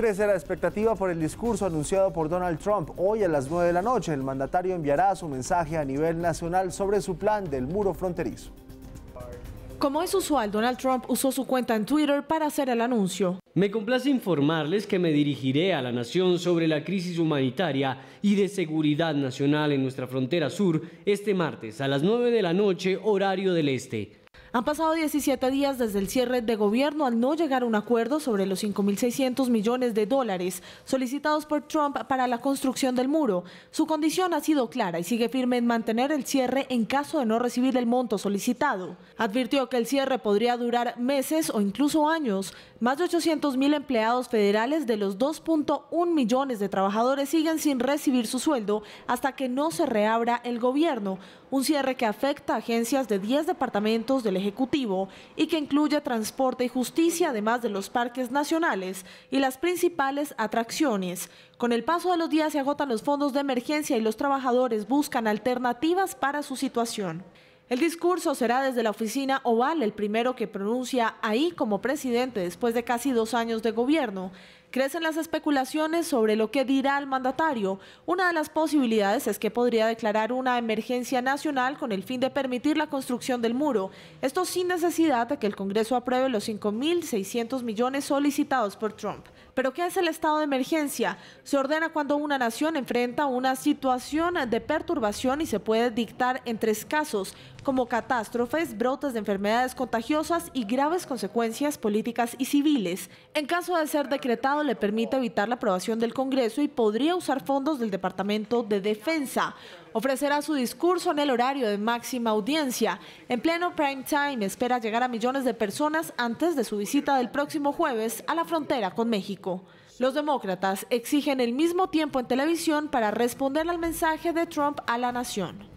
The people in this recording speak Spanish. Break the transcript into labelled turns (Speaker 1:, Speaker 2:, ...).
Speaker 1: Crece la expectativa por el discurso anunciado por Donald Trump. Hoy a las 9 de la noche el mandatario enviará su mensaje a nivel nacional sobre su plan del muro fronterizo. Como es usual, Donald Trump usó su cuenta en Twitter para hacer el anuncio.
Speaker 2: Me complace informarles que me dirigiré a la nación sobre la crisis humanitaria y de seguridad nacional en nuestra frontera sur este martes a las 9 de la noche horario del este
Speaker 1: han pasado 17 días desde el cierre de gobierno al no llegar a un acuerdo sobre los 5.600 millones de dólares solicitados por Trump para la construcción del muro. Su condición ha sido clara y sigue firme en mantener el cierre en caso de no recibir el monto solicitado. Advirtió que el cierre podría durar meses o incluso años. Más de 800.000 empleados federales de los 2.1 millones de trabajadores siguen sin recibir su sueldo hasta que no se reabra el gobierno, un cierre que afecta a agencias de 10 departamentos del Ejecutivo y que incluye transporte y justicia, además de los parques nacionales y las principales atracciones. Con el paso de los días se agotan los fondos de emergencia y los trabajadores buscan alternativas para su situación. El discurso será desde la oficina Oval, el primero que pronuncia ahí como presidente después de casi dos años de gobierno. Crecen las especulaciones sobre lo que dirá el mandatario. Una de las posibilidades es que podría declarar una emergencia nacional con el fin de permitir la construcción del muro. Esto sin necesidad de que el Congreso apruebe los 5.600 millones solicitados por Trump. ¿Pero qué es el estado de emergencia? Se ordena cuando una nación enfrenta una situación de perturbación y se puede dictar en tres casos, como catástrofes, brotes de enfermedades contagiosas y graves consecuencias políticas y civiles. En caso de ser decretado, le permite evitar la aprobación del Congreso y podría usar fondos del Departamento de Defensa. Ofrecerá su discurso en el horario de máxima audiencia. En pleno prime time espera llegar a millones de personas antes de su visita del próximo jueves a la frontera con México. Los demócratas exigen el mismo tiempo en televisión para responder al mensaje de Trump a la nación.